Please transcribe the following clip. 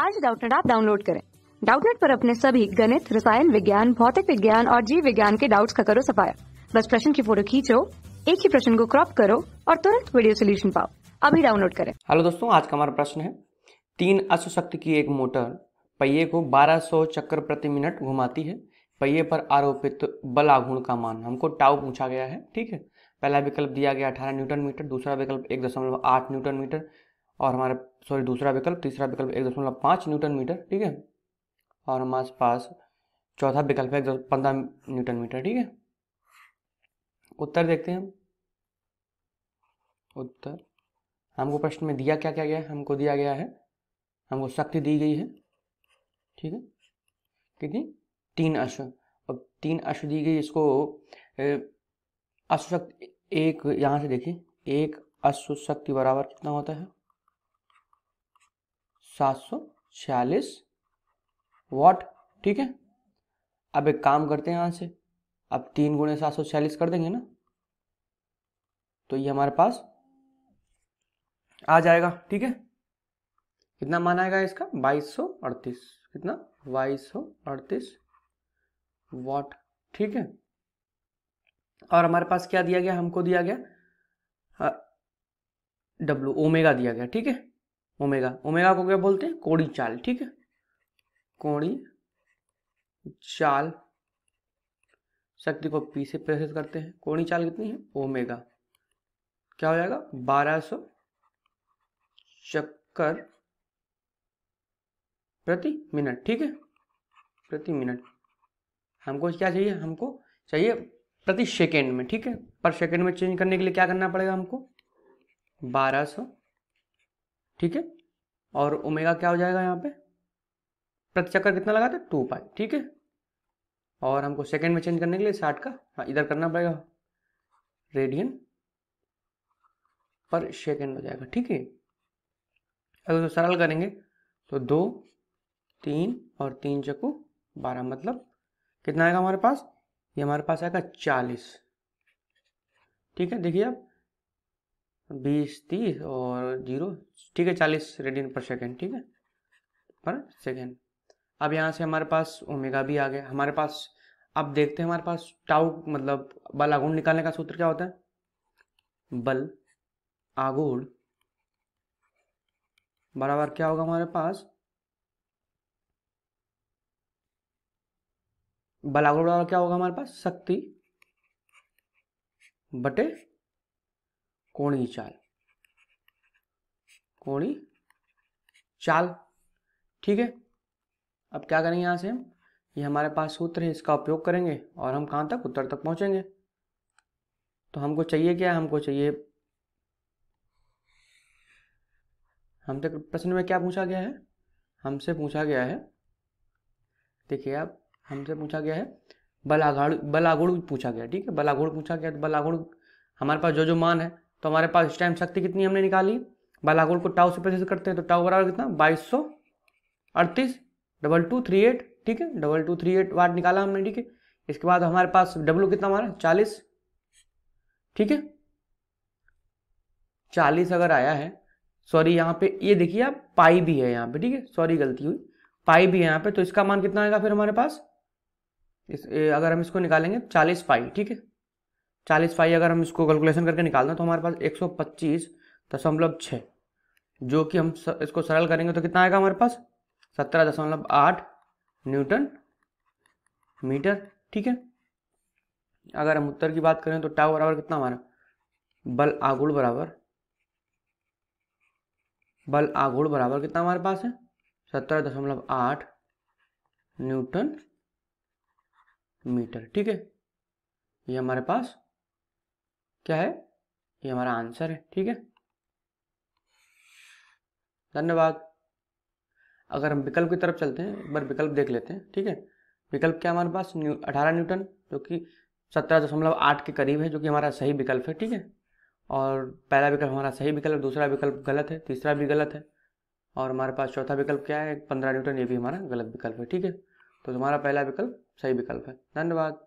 आज डाउटनेट आप डाउनलोड करें डाउटनेट पर अपने सभी गणित रसायन विज्ञान भौतिक विज्ञान और जीव विज्ञान के डाउट्स का करो सफाया बस प्रश्न की फोटो खींचो एक ही प्रश्न को क्रॉप करो और तुरंत वीडियो सोल्यूशन पाओ अभी डाउनलोड करें हेलो दोस्तों आज का हमारा प्रश्न है तीन अश्वशक्ति की एक मोटर पहिए को 1200 चक्कर प्रति मिनट घुमाती है पहिए पर आरोपित बल आघूर्ण का मान हमको टाउ पूछा गया है ठीक है पहला विकल्प दिया गया 18 न्यूटन मीटर दूसरा विकल्प एक दशमलव आठ न्यूटन मीटर और हमारा सॉरी दूसरा विकल्प तीसरा विकल्प एक दशमलव पाँच न्यूटन मीटर ठीक है और हमारे पास चौथा विकल्प है एक पंद्रह न्यूटन मीटर ठीक है उत्तर देखते हैं हम उत्तर हमको प्रश्न में दिया क्या क्या गया है हमको दिया गया है हमको शक्ति दी गई है ठीक है कितनी तीन अश्व अब तीन अश्व दी गई इसको अश्वशक्ति एक यहाँ से देखिए एक अश्व शक्ति बराबर कितना होता है सात सौ छियालीस वॉट ठीक है अब एक काम करते हैं यहां से अब तीन गुणे सात सौ छियालीस कर देंगे ना तो ये हमारे पास आ जाएगा ठीक है कितना मान आएगा इसका बाईस सौ अड़तीस कितना बाईस सौ अड़तीस वॉट ठीक है और हमारे पास क्या दिया गया हमको दिया गया डब्लू ओमेगा दिया गया ठीक है ओमेगा ओमेगा को क्या बोलते हैं कोड़ी चाल ठीक है कोड़ी चाल शक्ति को पी से प्रेषित करते हैं कोड़ी चाल कितनी है ओमेगा क्या हो जाएगा 1200 चक्कर प्रति मिनट ठीक है प्रति मिनट हमको क्या चाहिए हमको चाहिए प्रति सेकेंड में ठीक है पर सेकेंड में चेंज करने के लिए क्या करना पड़ेगा हमको 1200 ठीक है और ओमेगा क्या हो जाएगा यहाँ पे प्रति चक्कर कितना लगा था टू पाई ठीक है और हमको सेकंड में चेंज करने के लिए साठ का हाँ इधर करना पड़ेगा रेडियन पर सेकंड हो जाएगा ठीक है अगर तो सरल करेंगे तो दो तीन और तीन चकू बारह मतलब कितना आएगा हमारे पास ये हमारे पास आएगा चालीस ठीक है देखिए आप बीस तीस और जीरो ठीक है चालीस रेडियन पर सेकेंड ठीक है पर सेकेंड अब यहाँ से हमारे पास ओमेगा भी आ गया हमारे पास अब देखते हैं हमारे पास टाउ मतलब बल आगुण निकालने का सूत्र क्या होता है बल आगुण बराबर क्या होगा हमारे पास बल आगुण बराबर क्या होगा हमारे पास शक्ति बटे कोणी चाल कोणी चाल ठीक है अब क्या करेंगे यहां से हम ये हमारे पास सूत्र है इसका उपयोग करेंगे और हम कहां तक उत्तर तक पहुंचेंगे तो हमको चाहिए क्या हमको चाहिए हमसे प्रश्न में क्या पूछा गया है हमसे पूछा गया है देखिए आप हमसे पूछा गया है बलाघाड़ बलागुड़ पूछा गया ठीक है बलागुड़ पूछा गया तो बलागुड़ हमारे पास जो जो मान है तो हमारे पास इस टाइम शक्ति कितनी हमने निकाली बालागोल को टाउ से प्रेस करते हैं तो टाउ बराबर कितना बाईस सौ अड़तीस डबल टू थ्री एट ठीक है double two three eight watt निकाला हमने ठीक है इसके बाद हमारे पास डब्लू कितना हमारा चालीस ठीक है चालीस अगर आया है सॉरी यहाँ पे ये देखिए आप पाई भी है यहाँ पे ठीक है सॉरी गलती हुई पाई भी है यहाँ पे तो इसका मान कितना आएगा फिर हमारे पास इस, ए, अगर हम इसको निकालेंगे चालीस पाई ठीक है चालीस फाइव अगर हम इसको कैलकुलेशन करके निकाल दें तो हमारे पास एक सौ पच्चीस दशमलव छः जो कि हम इसको सरल करेंगे तो कितना आएगा हमारे पास सत्रह दशमलव आठ न्यूटन मीटर ठीक है अगर हम उत्तर की बात करें तो टाव बराबर कितना हमारा बल आगुड़ बराबर बल आगुड़ बराबर कितना हमारे पास है सत्रह दशमलव आठ न्यूटन मीटर ठीक है ये हमारे पास क्या है ये हमारा आंसर है ठीक है धन्यवाद अगर हम विकल्प की तरफ चलते हैं एक बार विकल्प देख लेते हैं ठीक है विकल्प क्या हमारे पास न्यू अठारह न्यूटन जो कि सत्रह दशमलव आठ के करीब है जो कि हमारा सही विकल्प है ठीक है और पहला विकल्प हमारा सही विकल्प दूसरा विकल्प गलत है तीसरा भी गलत है और हमारे पास चौथा विकल्प क्या है पंद्रह न्यूटन ये भी हमारा गलत विकल्प है ठीक है तो हमारा पहला विकल्प सही विकल्प है धन्यवाद